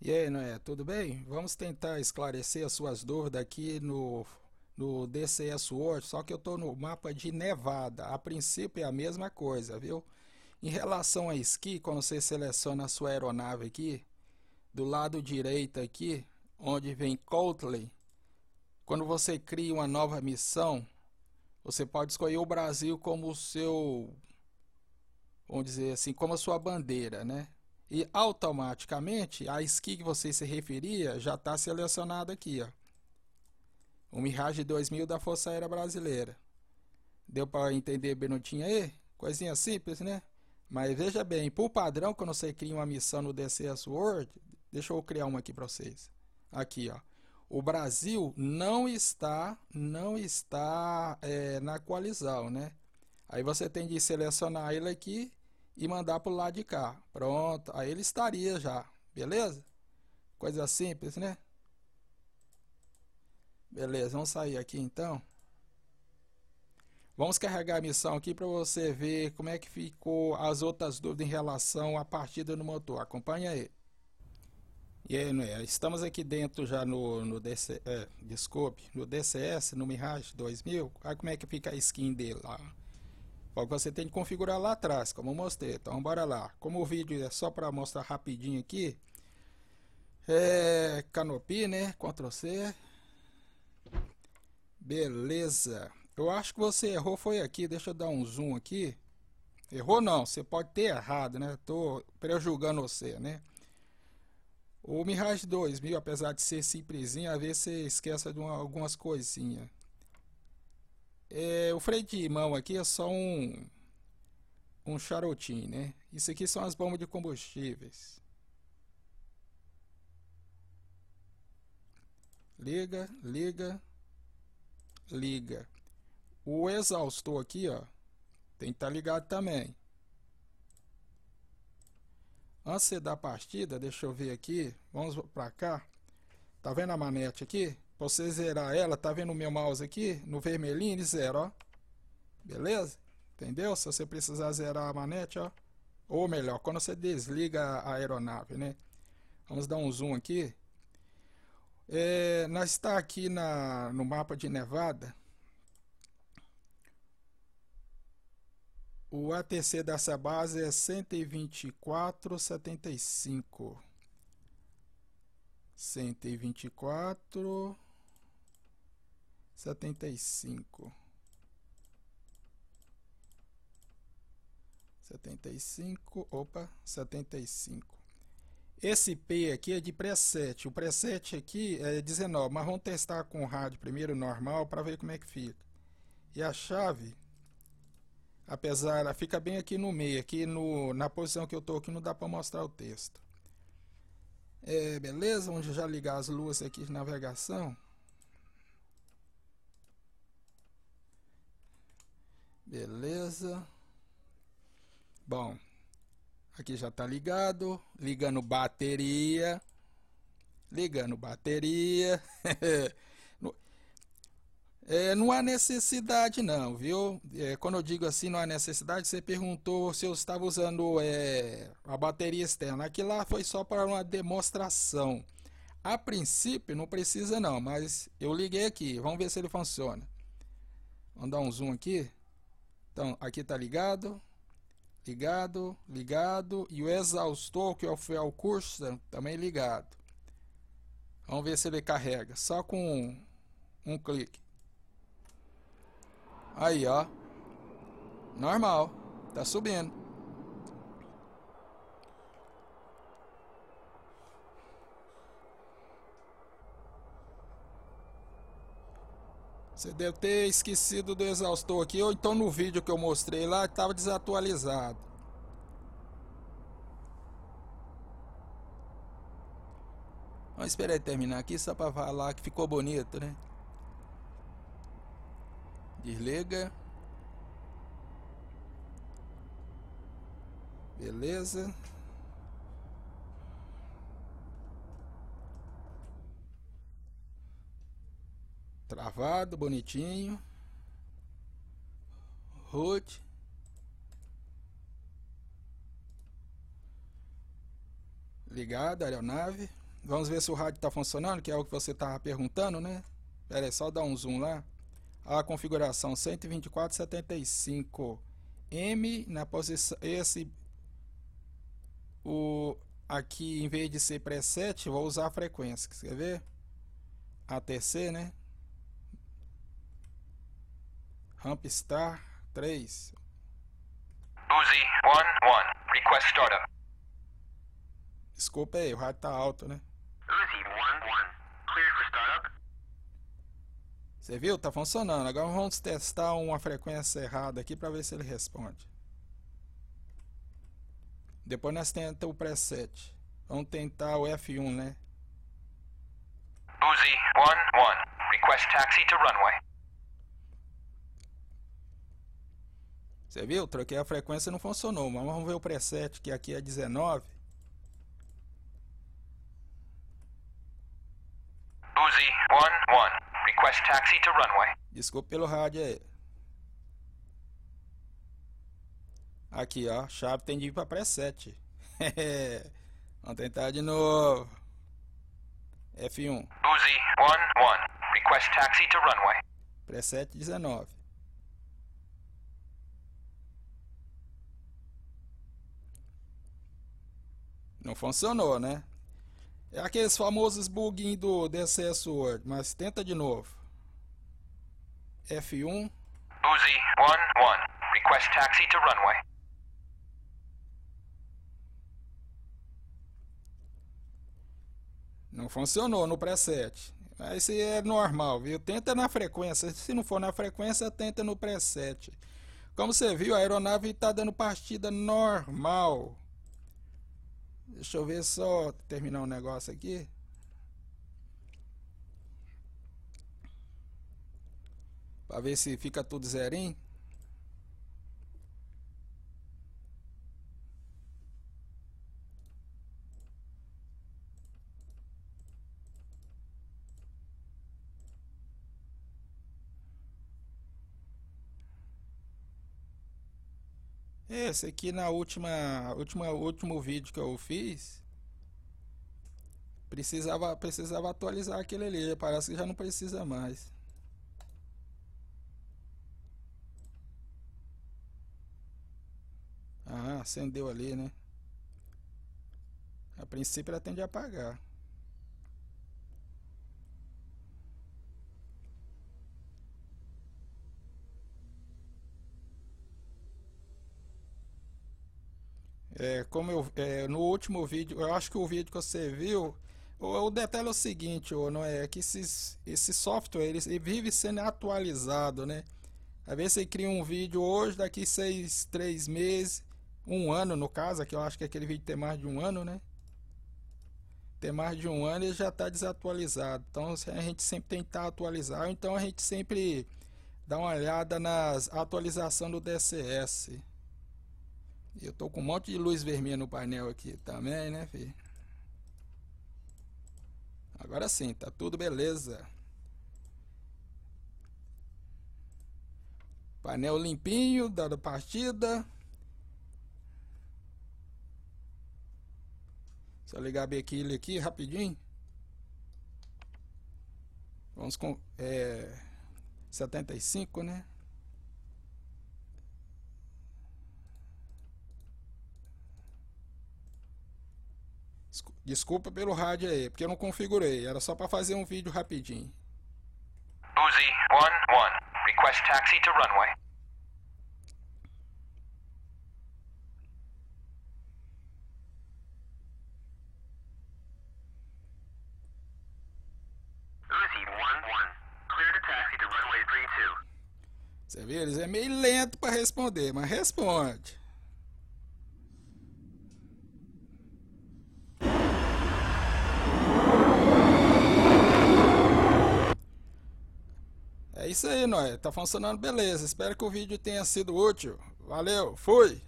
E aí, Noé, tudo bem? Vamos tentar esclarecer as suas dúvidas aqui no, no DCS World, só que eu estou no mapa de Nevada. A princípio é a mesma coisa, viu? Em relação a esqui, quando você seleciona a sua aeronave aqui, do lado direito aqui, onde vem Coatley, quando você cria uma nova missão, você pode escolher o Brasil como o seu, vamos dizer assim, como a sua bandeira, né? e automaticamente a ski que você se referia já está selecionada aqui. Ó. O Mirage 2000 da Força Aérea Brasileira. Deu para entender bem não tinha aí? Coisinha simples, né? Mas veja bem, por padrão, quando você cria uma missão no DCS World, deixa eu criar uma aqui para vocês. Aqui, ó. O Brasil não está, não está é, na coalizão, né? Aí você tem de selecionar ele aqui e mandar para o lado de cá. Pronto, aí ele estaria já, beleza? Coisa simples, né? Beleza, vamos sair aqui então. Vamos carregar a missão aqui para você ver como é que ficou as outras dúvidas em relação à partida no motor. Acompanha aí. E aí, né? estamos aqui dentro já no, no DC, é, desculpe, no DCS, no Mirage 2000. Olha como é que fica a skin dele lá que você tem que configurar lá atrás, como eu mostrei. Então bora lá. Como o vídeo é só para mostrar rapidinho aqui. É, canopy, né? Ctrl C. Beleza. Eu acho que você errou foi aqui. Deixa eu dar um zoom aqui. Errou não, você pode ter errado, né? Tô prejulgando você, né? O Mirage 2000, apesar de ser simplesinho, às vezes você esquece de uma, algumas coisinhas. É, o freio de mão aqui é só um, um charotinho, né? Isso aqui são as bombas de combustíveis. Liga, liga, liga. O exaustor aqui, ó, tem que estar tá ligado também. Antes da partida, deixa eu ver aqui, vamos para cá. Tá vendo a manete aqui? Para você zerar ela, tá vendo o meu mouse aqui? No vermelhinho ele zera, ó. Beleza? Entendeu? Se você precisar zerar a manete, ó. Ou melhor, quando você desliga a aeronave, né? Vamos dar um zoom aqui. É, nós está aqui na, no mapa de Nevada. O ATC dessa base é 124,75. 124 setenta e cinco setenta e cinco opa setenta e cinco esse P aqui é de preset. O preset aqui é 19, mas vamos testar com o rádio primeiro normal para ver como é que fica. E a chave, apesar, ela fica bem aqui no meio, aqui no, na posição que eu estou aqui não dá para mostrar o texto. É, beleza, vamos já ligar as luzes aqui de navegação. Beleza. Bom, aqui já tá ligado. Ligando bateria. Ligando bateria. é, não há necessidade não, viu? É, quando eu digo assim, não há necessidade, você perguntou se eu estava usando é, a bateria externa. Aqui lá foi só para uma demonstração. A princípio não precisa não, mas eu liguei aqui. Vamos ver se ele funciona. Vamos dar um zoom aqui. Então, aqui está ligado, ligado, ligado. E o exaustor, que foi é ao curso, também ligado. Vamos ver se ele carrega. Só com um, um clique. Aí, ó. Normal. está subindo. Você deve ter esquecido do exaustor aqui, ou então no vídeo que eu mostrei lá estava desatualizado. Vamos esperar terminar aqui só para falar que ficou bonito, né? Desliga. Beleza. Travado, bonitinho. Root. Ligado, aeronave. Vamos ver se o rádio está funcionando, que é o que você estava perguntando, né? Pera aí, só dar um zoom lá. A configuração 124,75 M na posição. Esse. O, aqui, em vez de ser preset, vou usar a frequência. Quer ver? ATC, né? Rampstar 3. Uzi 1-1, request startup. Desculpa aí, o rádio tá alto, né? Uzi 1-1, clear for startup. Você viu? Tá funcionando. Agora vamos testar uma frequência errada aqui pra ver se ele responde. Depois nós tentamos o preset. Vamos tentar o F1, né? Uzi 1-1, request taxi to runway. Você viu? Troquei a frequência e não funcionou. Mas vamos ver o preset, que aqui é 19. Desculpe, 1, Request taxi to runway. Desculpa pelo rádio aí. Aqui, ó. Chave tem de ir para preset. vamos tentar de novo. F1. Uzi Request taxi to runway. Preset 19. Não funcionou, né? É aqueles famosos buguinhos do DCS Word, mas tenta de novo. F1. Uzi 1-1. Request taxi to runway. Não funcionou no preset. Mas isso é normal, viu? Tenta na frequência. Se não for na frequência, tenta no preset. Como você viu, a aeronave está dando partida normal. Deixa eu ver só terminar um negócio aqui. Para ver se fica tudo zerinho. É, esse aqui na última, última, último vídeo que eu fiz, precisava, precisava atualizar aquele ali, parece que já não precisa mais. Ah, acendeu ali, né? A princípio ela tende a apagar. É, como eu, é, no último vídeo, eu acho que o vídeo que você viu, o, o detalhe é o seguinte, ou não é, é que esses, esse software ele, vive sendo atualizado, né? Às vezes você cria um vídeo hoje, daqui seis, três meses, um ano no caso, aqui eu acho que aquele vídeo tem mais de um ano, né? Tem mais de um ano e já está desatualizado. Então a gente sempre tem que estar atualizado então a gente sempre dá uma olhada nas atualizações do DCS. Eu tô com um monte de luz vermelha no painel aqui também, né, filho? Agora sim, tá tudo beleza. Painel limpinho, dado partida. Só ligar a bequilha aqui rapidinho. Vamos com é, 75, né? Desculpa pelo rádio aí, porque eu não configurei. Era só para fazer um vídeo rapidinho. Uzi 1-1. Request taxi to runway. Você vê, eles é meio lento para responder, mas responde. isso aí, noé. Tá funcionando beleza. Espero que o vídeo tenha sido útil. Valeu, fui!